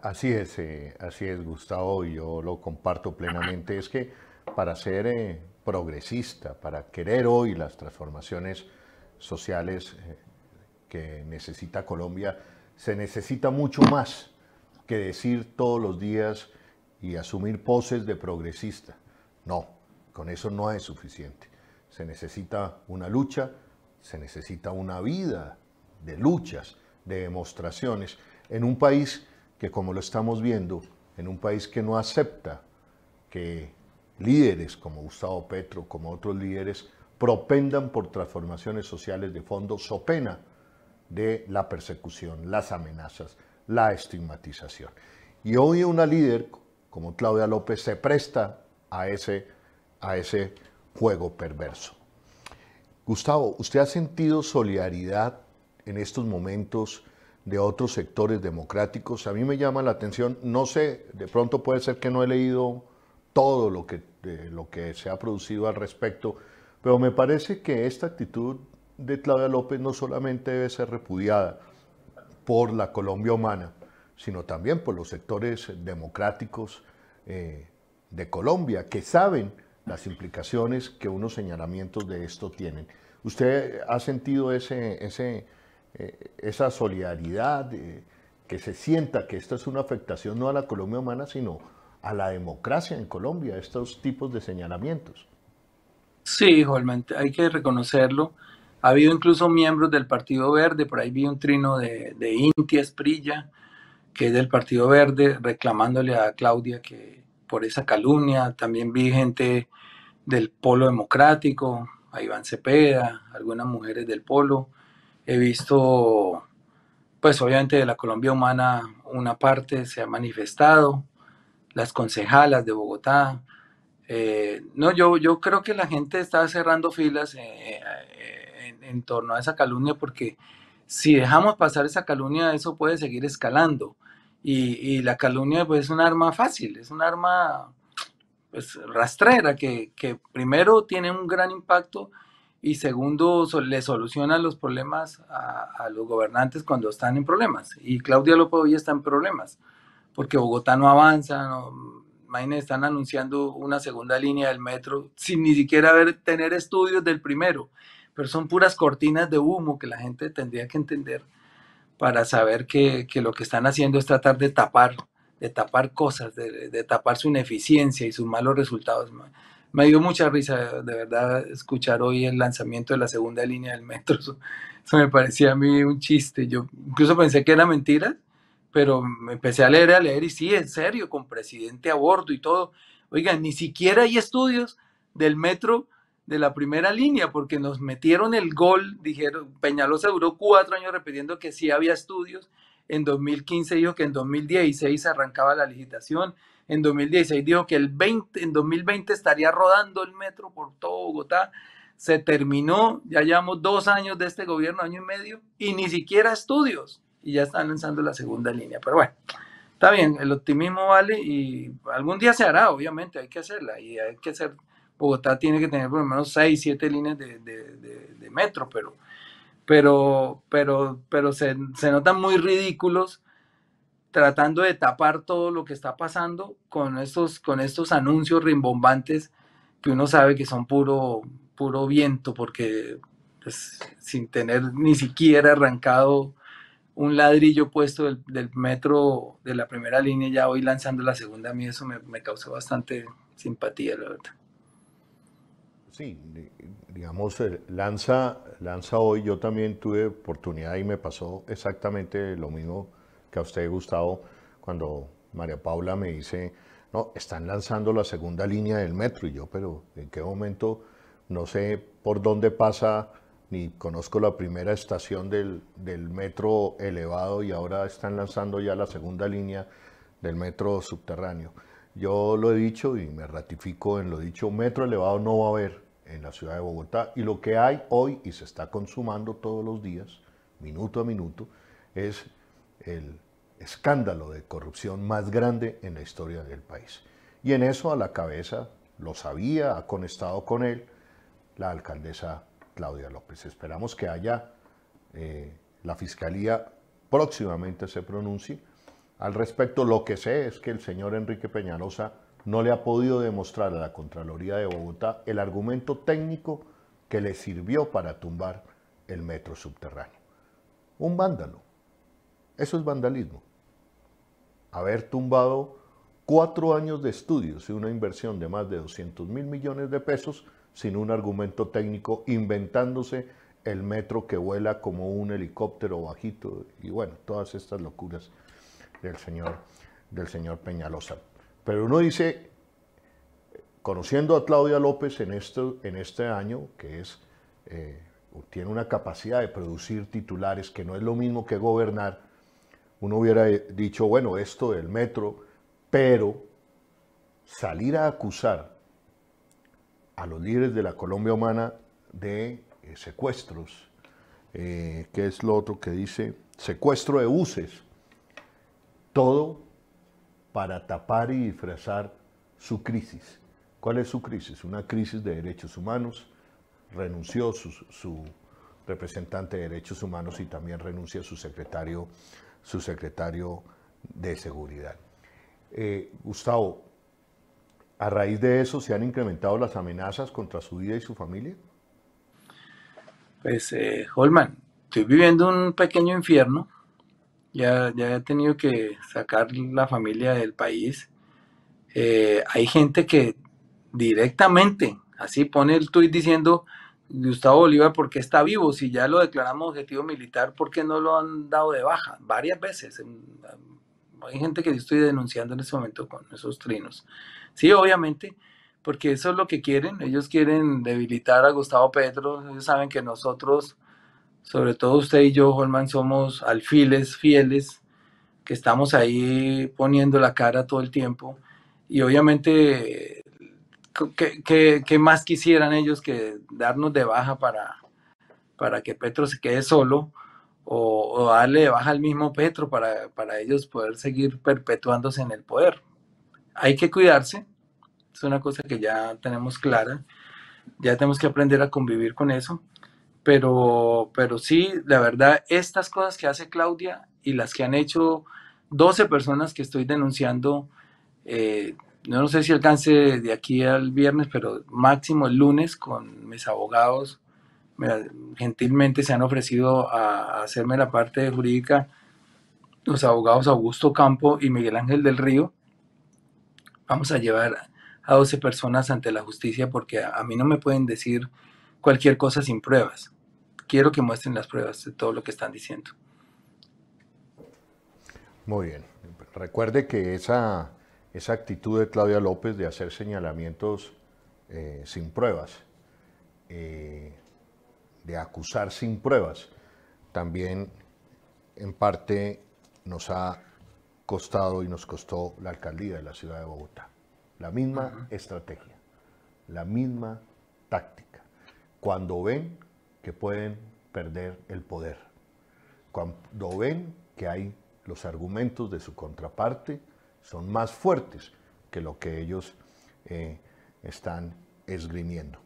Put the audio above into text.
Así es, eh, así es, Gustavo, y yo lo comparto plenamente. Es que para ser eh, progresista, para querer hoy las transformaciones sociales eh, que necesita Colombia, se necesita mucho más que decir todos los días y asumir poses de progresista. No, con eso no es suficiente. Se necesita una lucha, se necesita una vida de luchas, de demostraciones, en un país que como lo estamos viendo en un país que no acepta que líderes como Gustavo Petro, como otros líderes, propendan por transformaciones sociales de fondo, so pena de la persecución, las amenazas, la estigmatización. Y hoy una líder como Claudia López se presta a ese, a ese juego perverso. Gustavo, ¿usted ha sentido solidaridad en estos momentos de otros sectores democráticos. A mí me llama la atención, no sé, de pronto puede ser que no he leído todo lo que, lo que se ha producido al respecto, pero me parece que esta actitud de Claudia López no solamente debe ser repudiada por la Colombia humana, sino también por los sectores democráticos eh, de Colombia, que saben las implicaciones que unos señalamientos de esto tienen. ¿Usted ha sentido ese, eh, esa solidaridad, eh, que se sienta que esta es una afectación no a la Colombia humana, sino a la democracia en Colombia, estos tipos de señalamientos. Sí, igualmente hay que reconocerlo. Ha habido incluso miembros del Partido Verde, por ahí vi un trino de, de Inti Esprilla, que es del Partido Verde, reclamándole a Claudia que por esa calumnia. También vi gente del Polo Democrático, a Iván Cepeda, algunas mujeres del Polo. He visto, pues obviamente de la Colombia humana una parte se ha manifestado, las concejalas de Bogotá. Eh, no, yo, yo creo que la gente está cerrando filas eh, eh, en, torno a esa calumnia porque si dejamos pasar esa calumnia, eso puede seguir escalando. Y, la calumnia pues, es un arma fácil, es un arma pues, rastrera que, que primero tiene un gran impacto y segundo, le soluciona los problemas a, los gobernantes cuando están en problemas. Y Claudia López hoy está en problemas, porque Bogotá no avanza, no, están anunciando una segunda línea del metro sin ni siquiera tener estudios del primero, pero son puras cortinas de humo que la gente tendría que entender para saber que, lo que están haciendo es tratar de tapar, de tapar cosas, de, de tapar su ineficiencia y sus malos resultados. Me dio mucha risa, de verdad, escuchar hoy el lanzamiento de la segunda línea del metro. Eso, me parecía a mí un chiste. Yo incluso pensé que era mentira, pero me empecé a leer, a leer, y sí, en serio, con presidente a bordo y todo. Oigan, ni siquiera hay estudios del metro de la primera línea, porque nos metieron el gol, dijeron, Peñalosa duró cuatro años repitiendo que sí había estudios, en 2015 dijo que en 2016 arrancaba la licitación, en 2016 dijo que el 20, en 2020 estaría rodando el metro por todo Bogotá. Se terminó, ya llevamos dos años de este gobierno, año y medio, y ni siquiera estudios. Y ya están lanzando la segunda línea. Pero bueno, está bien, el optimismo vale y algún día se hará, obviamente, hay que hacerla y hay que hacer. Bogotá tiene que tener por lo menos seis, siete líneas de, metro, pero, pero, pero, pero se, se notan muy ridículos tratando de tapar todo lo que está pasando con estos, con estos anuncios rimbombantes que uno sabe que son puro, puro viento, porque pues, sin tener ni siquiera arrancado un ladrillo puesto del, del, metro de la primera línea, ya hoy lanzando la segunda, a mí eso me, causó bastante simpatía, la verdad. Sí, digamos, lanza, lanza hoy, yo también tuve oportunidad y me pasó exactamente lo mismo que a usted, Gustavo, cuando María Paula me dice, no, están lanzando la segunda línea del metro, y yo, pero ¿en qué momento? No sé por dónde pasa, ni conozco la primera estación del, del metro elevado y ahora están lanzando ya la segunda línea del metro subterráneo. Yo lo he dicho y me ratifico en lo dicho, metro elevado no va a haber en la ciudad de Bogotá y lo que hay hoy y se está consumando todos los días, minuto a minuto, es el escándalo de corrupción más grande en la historia del país. Y en eso a la cabeza, lo sabía, ha conectado con él, la alcaldesa Claudia López. Esperamos que haya eh, la fiscalía próximamente se pronuncie al respecto. Lo que sé es que el señor Enrique Peñalosa no le ha podido demostrar a la Contraloría de Bogotá el argumento técnico que le sirvió para tumbar el metro subterráneo. Un vándalo. Eso es vandalismo haber tumbado cuatro años de estudios y una inversión de más de 200 mil millones de pesos sin un argumento técnico, inventándose el metro que vuela como un helicóptero bajito y bueno, todas estas locuras del señor, del señor Peñalosa. Pero uno dice, conociendo a Claudia López en, esto, en este año, que es, eh, tiene una capacidad de producir titulares que no es lo mismo que gobernar, uno hubiera eh, dicho, bueno, esto del metro, pero salir a acusar a los líderes de la Colombia humana de eh, secuestros, eh, que es lo otro que dice, secuestro de buses, todo para tapar y disfrazar su crisis. ¿Cuál es su crisis? Una crisis de derechos humanos, renunció su representante de derechos humanos y también renuncia su secretario, su secretario de seguridad. Eh, Gustavo, ¿a raíz de eso se han incrementado las amenazas contra su vida y su familia? Pues, eh, Holman, estoy viviendo un pequeño infierno. Ya, he tenido que sacar la familia del país. Eh, hay gente que directamente, así pone el tuit diciendo, Gustavo Bolívar, ¿por qué está vivo? Si ya lo declaramos objetivo militar, ¿por qué no lo han dado de baja? Varias veces. Hay gente que estoy denunciando en este momento con esos trinos. Sí, obviamente, porque eso es lo que quieren. Ellos quieren debilitar a Gustavo Petro. Ellos saben que nosotros, sobre todo usted y yo, Holman, somos alfiles fieles, que estamos ahí poniendo la cara todo el tiempo. Y obviamente ¿Qué, más quisieran ellos que darnos de baja para, para que Petro se quede solo? O, darle de baja al mismo Petro para, para, ellos poder seguir perpetuándose en el poder. Hay que cuidarse, es una cosa que ya tenemos clara, ya tenemos que aprender a convivir con eso, pero, pero sí, la verdad, estas cosas que hace Claudia y las que han hecho 12 personas que estoy denunciando, eh, no sé si alcance de aquí al viernes, pero máximo el lunes con mis abogados. gentilmente se han ofrecido a, hacerme la parte jurídica los abogados Augusto Campo y Miguel Ángel del Río. Vamos a llevar a 12 personas ante la justicia porque a mí no me pueden decir cualquier cosa sin pruebas. Quiero que muestren las pruebas de todo lo que están diciendo. Muy bien. Recuerde que esa esa actitud de Claudia López de hacer señalamientos eh, sin pruebas, eh, de acusar sin pruebas, también en parte nos ha costado y nos costó la alcaldía de la ciudad de Bogotá. La misma estrategia, la misma táctica. Cuando ven que pueden perder el poder, cuando ven que hay los argumentos de su contraparte, son más fuertes que lo que ellos eh, están esgrimiendo.